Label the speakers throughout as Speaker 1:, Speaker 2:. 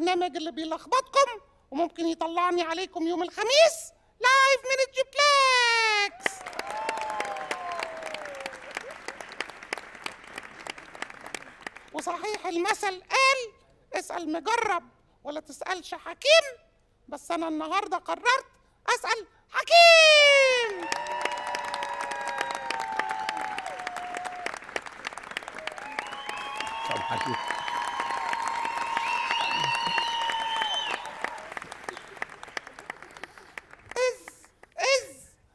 Speaker 1: البرنامج اللي بيلخبطكم وممكن يطلعني عليكم يوم الخميس لايف من الجوبلكس وصحيح المثل قال اسأل مجرب ولا تسألش حكيم بس أنا النهاردة قررت أسأل حكيم
Speaker 2: حكيم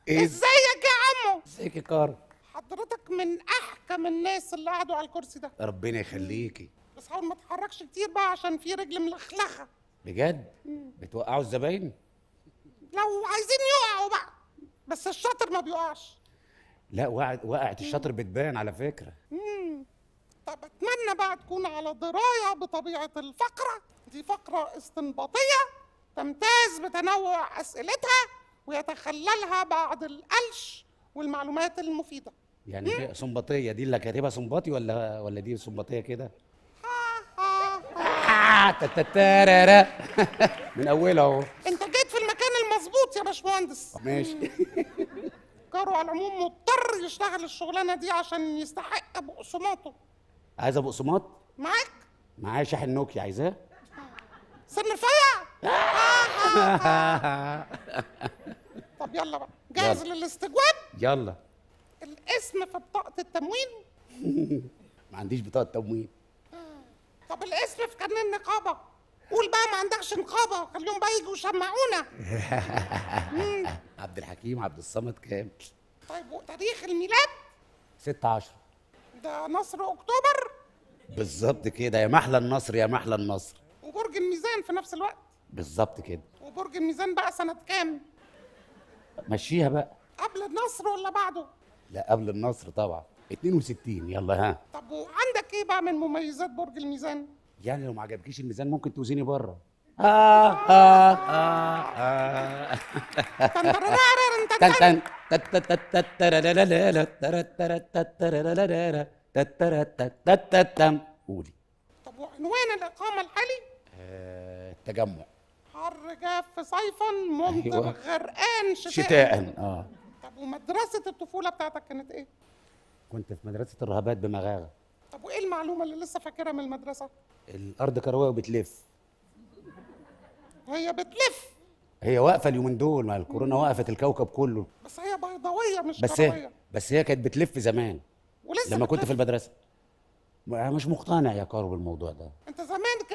Speaker 2: إيه؟ ازيك
Speaker 1: يا عمو ازيك يا كارل حضرتك من احكم الناس اللي قعدوا على الكرسي ده
Speaker 2: ربنا يخليكي
Speaker 1: بس حاول ما تتحركش كتير بقى عشان في رجل ملخلخه
Speaker 2: بجد بتوقعوا الزباين
Speaker 1: لو عايزين يقعوا بقى بس الشاطر ما بيقعش
Speaker 2: لا وقعت وقعت الشاطر بتبان على فكره
Speaker 1: امم طب اتمنى بقى تكون على درايه بطبيعه الفقره دي فقره استنباطيه تمتاز بتنوع اسئلتها ويتخللها بعض القلش والمعلومات المفيده
Speaker 2: يعني دي إيه؟ سنباطيه دي اللي كاتبها سنباطي ولا ولا دي سنباطيه كده آه، من اولها اهو انت جيت في
Speaker 1: المكان المظبوط يا باشمهندس آه، ماشي كارو على العموم مضطر يشتغل الشغلانه دي عشان يستحق بقسماته عايز ابو معاك
Speaker 2: معايا شاحن نوكيا عايزاه
Speaker 1: سم رفيع جاهز للاستجواب يلا الاسم في بطاقة التموين
Speaker 2: ما عنديش بطاقة تموين آه.
Speaker 1: طب الاسم في قانون النقابة قول بقى ما عندكش نقابة خليهم بقى يجوا يشمعونا
Speaker 2: عبد الحكيم عبد الصمد كام؟
Speaker 1: طيب وتاريخ الميلاد؟ 16 ده نصر أكتوبر
Speaker 2: بالظبط كده يا محلى النصر يا محلى النصر
Speaker 1: وبرج الميزان في نفس الوقت
Speaker 2: بالظبط كده
Speaker 1: وبرج الميزان بقى سنة كام؟
Speaker 2: مشيها بقى
Speaker 1: قبل النصر ولا بعده؟
Speaker 2: لا قبل النصر طبعا 62 يلا ها
Speaker 1: طب وعندك ايه بقى من مميزات برج الميزان؟
Speaker 2: يعني لو ما عجبكيش الميزان ممكن توزيني بره آه آه آه قولي
Speaker 1: طب وعنوان الإقامة الحالي؟ التجمع حر جاف صيفا ممطر أيوة. غرقان شتاء شتاء اه طب ومدرسه الطفوله بتاعتك كانت ايه؟
Speaker 2: كنت في مدرسه الرهبات بمغاغه
Speaker 1: طب وايه المعلومه اللي لسه فاكرها من المدرسه؟
Speaker 2: الارض كرويه وبتلف
Speaker 1: هي بتلف
Speaker 2: هي واقفه اليومين دول ما الكورونا وقفت الكوكب كله
Speaker 1: بس هي بيضاويه مش بس كرويه هي
Speaker 2: بس هي كانت بتلف زمان
Speaker 1: ولسه لما بتلف. كنت في
Speaker 2: المدرسه مش مقتنع يا كارو بالموضوع ده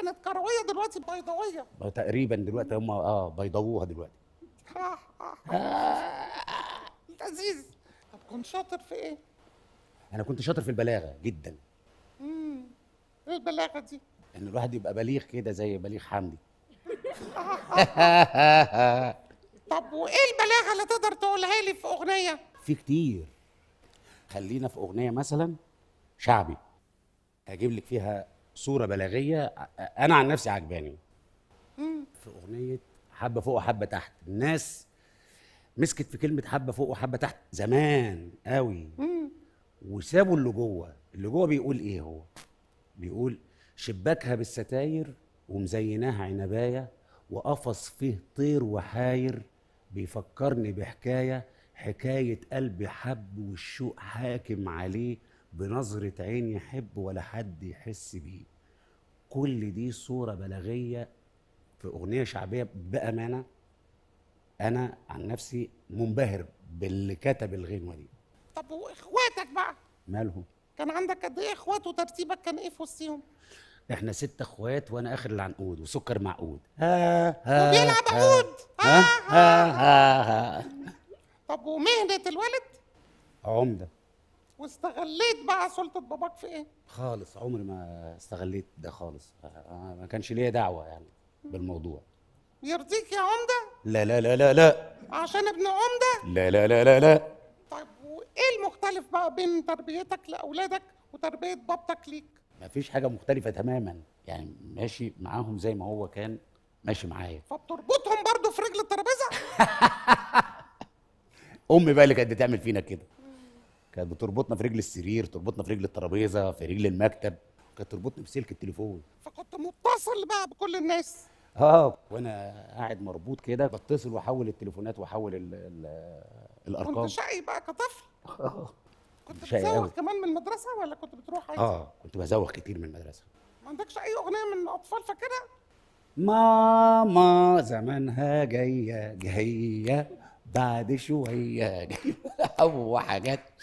Speaker 1: كانت قرويه دلوقتي بيضاويه
Speaker 2: تقريبا دلوقتي هم اه بيضووها دلوقتي
Speaker 1: آه. لذيذ طب كنت شاطر في ايه؟
Speaker 2: انا كنت شاطر في البلاغه جدا
Speaker 1: امم ايه البلاغه دي؟
Speaker 2: ان الواحد يبقى بليغ كده زي بليغ حمدي
Speaker 1: طب وايه البلاغه اللي تقدر تقولها لي في اغنيه؟
Speaker 2: في كتير خلينا في اغنيه مثلا شعبي اجيب لك فيها صوره بلاغيه انا عن نفسي عجباني في اغنيه حبه فوق وحبه تحت الناس مسكت في كلمه حبه فوق وحبه تحت زمان قوي وسابوا اللي جوه اللي جوه بيقول ايه هو بيقول شباكها بالستاير ومزيناها عنبايه وقفص فيه طير وحاير بيفكرني بحكايه حكايه قلبي حب والشوق حاكم عليه بنظرة عين يحب ولا حد يحس بيه كل دي صورة بلاغية في أغنية شعبية بأمانة أنا عن نفسي منبهر باللي كتب الغنوة دي
Speaker 1: طب وإخواتك بقى مالهم؟ كان عندك قد إيه إخوات وترتيبك كان إيه في وسطهم؟
Speaker 2: احنا ست اخوات وانا اخر العنقود وسكر معقود ها ها وبيلعب عقود ها ها ها, ها, ها, ها.
Speaker 1: طب ومهنه الولد عمده واستغليت بقى سلطه باباك في ايه
Speaker 2: خالص عمري ما استغليت ده خالص ما كانش ليا دعوه يعني بالموضوع
Speaker 1: يرضيك يا عمده
Speaker 2: لا لا لا لا لا
Speaker 1: عشان ابن عمده
Speaker 2: لا لا لا لا لا
Speaker 1: طيب وايه المختلف بقى بين تربيتك لاولادك وتربيه بابتك ليك
Speaker 2: مفيش حاجه مختلفه تماما يعني ماشي معاهم زي ما هو كان ماشي معايا فبتربطهم برضه
Speaker 1: في رجل الترابيزه
Speaker 2: امي بقى اللي كانت بتعمل فينا كده كانت بتربطنا في رجل السرير تربطنا في رجل الترابيزه في رجل المكتب كانت تربطني بسلك التليفون فكنت
Speaker 1: متصل بقى بكل الناس
Speaker 2: اه وانا قاعد مربوط كده بتصل واحول التليفونات واحول ال ال الارقام كنت شقي
Speaker 1: بقى كطفل آه.
Speaker 2: كنت بتزوغ كمان
Speaker 1: من المدرسه ولا كنت بتروح عادي؟ اه
Speaker 2: كنت بزوغ كتير من المدرسه
Speaker 1: ما عندكش اي اغنيه من الاطفال فاكرها؟
Speaker 2: ماما زمانها جايه جايه بعد شوية جايبه حاجات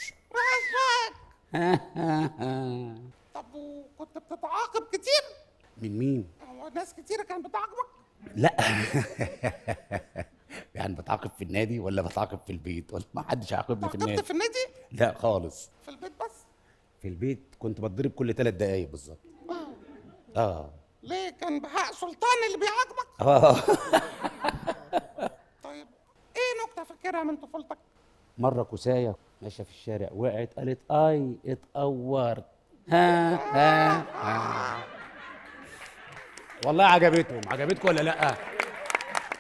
Speaker 1: طب وكنت بتتعاقب كتير؟
Speaker 2: من مين؟ هو
Speaker 1: ناس كتيرة كانت بتعاقبك؟ لا
Speaker 2: يعني بتعاقب في النادي ولا بتعاقب في البيت ولا ما حدش عاقبني في النادي في النادي؟ لا خالص في البيت بس؟ في البيت كنت بتضرب كل ثلاث دقايق بالظبط اه
Speaker 1: ليه كان بحق سلطان اللي بيعاقبك؟ اه فاكرها من طفولتك؟
Speaker 2: مره كوسايه ماشيه في الشارع وقعت قالت اي اتقورت ها ها ها والله عجبتهم عجبتكم ولا لا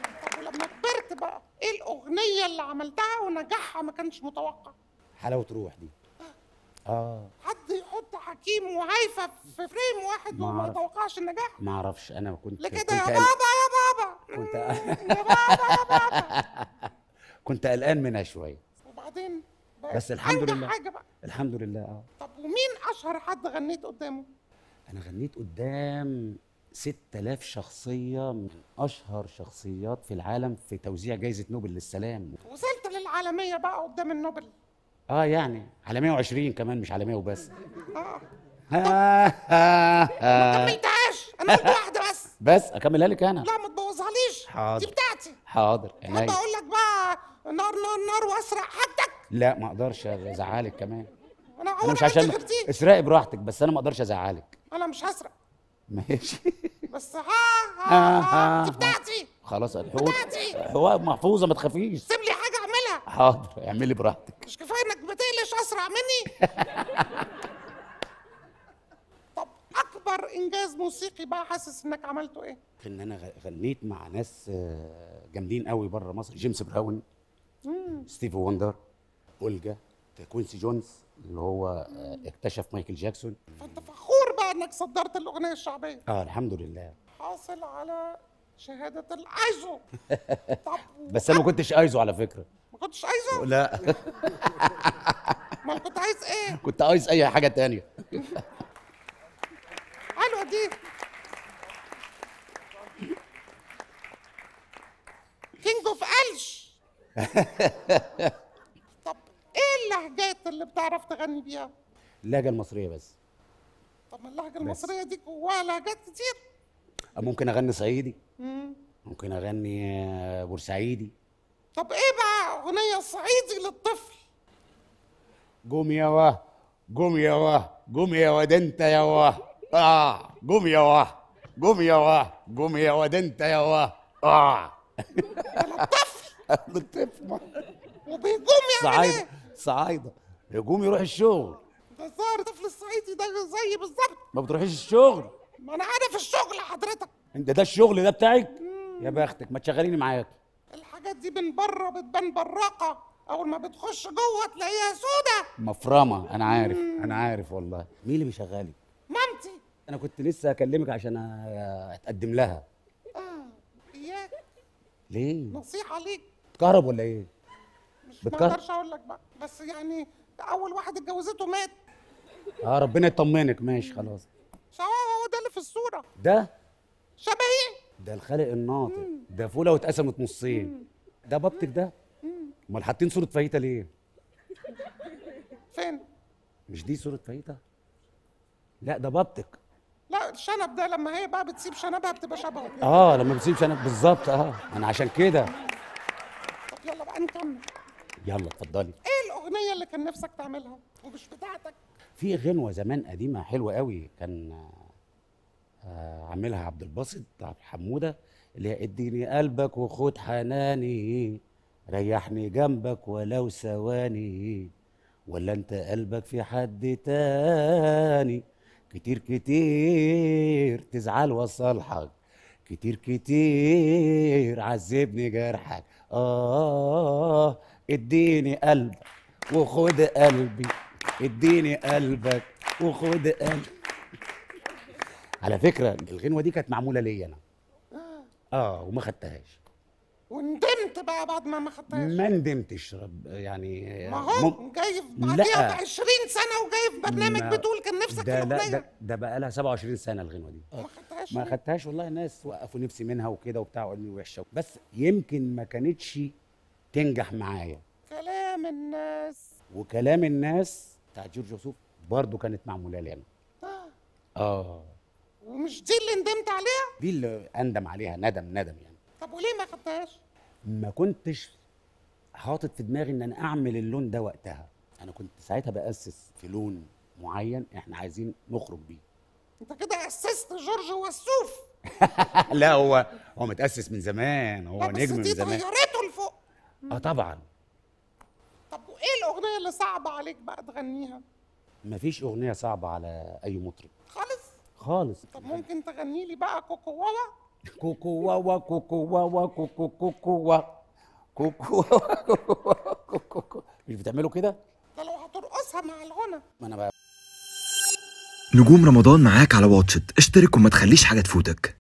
Speaker 2: طب
Speaker 1: ولما كبرت بقى ايه الاغنيه اللي عملتها ونجاحها ما كانش متوقع
Speaker 2: حلاوه روح دي اه, آه. حد
Speaker 1: يحط حكيم وهيفا في فريم واحد وما يتوقعش النجاح ما اعرفش انا كنت لكده يا بابا يا بابا كنت يا بابا يا بابا
Speaker 2: كنت قلقان منها شويه وبعدين بقى بس الحمد لله حاجة بقى. الحمد لله اه
Speaker 1: طب ومين اشهر حد غنيت قدامه
Speaker 2: انا غنيت قدام 6000 شخصية من أشهر شخصيات في العالم في توزيع جائزة نوبل للسلام
Speaker 1: وصلت للعالمية بقى قدام النوبل
Speaker 2: اه يعني على 120 كمان مش على 100 وبس اه ما كملتهاش انا قلت واحدة بس بس اكملها لك انا لا ما تبوظهاليش حاضر دي بتاعتي حاضر انا بقول لك
Speaker 1: نار نار نار واسرع
Speaker 2: حدك لا ما اقدرش ازعلك كمان انا عمري مش عشان اسرقي براحتك بس انا ما اقدرش ازعلك انا مش هسرق ماشي
Speaker 1: بس ها ها
Speaker 2: آه، آه، ها آه. بتاعتي خلاص الحقوق هو محفوظه ما تخافيش سيب لي حاجه اعملها حاضر اعملي براحتك مش كفايه انك بتقلش اسرع مني
Speaker 1: طب اكبر انجاز موسيقي بقى حاسس انك عملته ايه
Speaker 2: ان انا غنيت مع ناس جامدين قوي بره مصر جيمس براون ستيفي وندر اولجا كوينسي جونز اللي هو آه، اكتشف مايكل جاكسون
Speaker 1: فانت فخور بقى انك صدرت الاغنيه الشعبيه اه الحمد لله حاصل على شهاده الايزو
Speaker 2: بس انا ما كنتش ايزو على فكره ما كنتش ايزو لا ما كنت عايز ايه كنت عايز اي حاجه تانية
Speaker 1: حلوه دي كينج اوف قلش طب ايه اللهجات اللي بتعرف تغني بيها؟
Speaker 2: اللهجه المصريه بس
Speaker 1: طب ما اللهجه المصريه دي جواها لهجات كتير
Speaker 2: ممكن اغني صعيدي ممكن اغني آه، بورسعيدي
Speaker 1: طب ايه بقى اغنيه صعيدي للطفل
Speaker 2: قوم يا واه قوم يا واه قوم يا واد انت يا واه اه قوم يا واه قوم يا واه قوم يا واد انت يا واه اه للطفل بتفهم وبيقوم يعني صعيده إيه؟ صعيده يقوم يروح الشغل
Speaker 1: الظاهر طفل الصعيدي ده زي بالظبط
Speaker 2: ما بتروحيش الشغل
Speaker 1: ما انا عارف الشغل حضرتك
Speaker 2: انت ده الشغل ده بتاعك يا بختك ما تشغليني معاك
Speaker 1: الحاجات دي من بره بتبان براقه اول ما بتخش جوه تلاقيها سودة
Speaker 2: مفرمه انا عارف انا عارف والله مين اللي بيشغلك مامتي انا كنت لسه اكلمك عشان اتقدم لها
Speaker 1: اه
Speaker 2: ليه نصيحه ليك بتكهرب ولا ايه؟ مش بتكهرب مقدرش
Speaker 1: اقول لك بقى بس يعني اول واحد اتجوزته مات اه ربنا
Speaker 2: يطمنك ماشي خلاص
Speaker 1: هو هو ده اللي في الصوره
Speaker 2: ده شبهي ده الخالق الناطق ده فوله واتقسمت نصين ده بابتك ده امال حاطين صوره فايته ليه فين مش دي صوره فايته لا ده بابتك
Speaker 1: لا الشنب ده لما هي بقى بتسيب شنبها بتبقى شبهه يعني. اه
Speaker 2: لما بتسيب شنب بالظبط اه انا عشان كده انتم يلا اتفضلي
Speaker 1: ايه الاغنيه اللي كان نفسك تعملها ومش بتاعتك
Speaker 2: في غنوه زمان قديمه حلوه قوي كان آه، عاملها عبد الباسط عبد حموده اللي هي اديني قلبك وخد حناني ريحني جنبك ولو ثواني ولا انت قلبك في حد تاني كتير كتير تزعل وصالحك كتير كتير عذبني جرحك آه اديني قلبك وخد قلبي اديني قلبك وخد قلبي على فكرة الغنوة دي كانت معمولة ليا أنا آه وما خدتهاش
Speaker 1: وندمت بقى بعد ما ما خدتهاش
Speaker 2: ما ندمتش يعني ما هو م...
Speaker 1: جاي بعديها ب 20 سنه
Speaker 2: وجاي في برنامج ما... بتقول كان نفسك ده لا ده, ده بقى لها 27 سنه الغنوه دي ما خدتهاش ما خدتهاش والله الناس وقفوا نفسي منها وكده وبتاع وقالوا لي وحشه بس يمكن ما كانتش تنجح معايا
Speaker 1: كلام الناس
Speaker 2: وكلام الناس بتاع جورج وسوف برضه كانت معموله لي انا اه اه
Speaker 1: ومش دي اللي ندمت
Speaker 2: عليها؟ دي اللي اندم عليها ندم ندم يعني
Speaker 1: طب وليه ما خدتهاش؟
Speaker 2: ما كنتش حاطط في دماغي ان انا اعمل اللون ده وقتها انا كنت ساعتها باسس في لون معين احنا عايزين نخرج بيه
Speaker 1: انت كده اسست جورج وسوف
Speaker 2: لا هو هو متاسس من زمان هو نجم من زمان بس
Speaker 1: دي لفوق اه طبعا طب وايه الاغنيه اللي صعبه عليك بقى تغنيها
Speaker 2: مفيش اغنيه صعبه على اي مطرب خالص خالص
Speaker 1: طب ممكن تغني لي بقى كوكو
Speaker 2: كوكو مش بتعملوا كده؟ لو هترقصها مع الغنى ما انا بقى نجوم رمضان معاك على واتشت اشترك وما تخليش حاجه تفوتك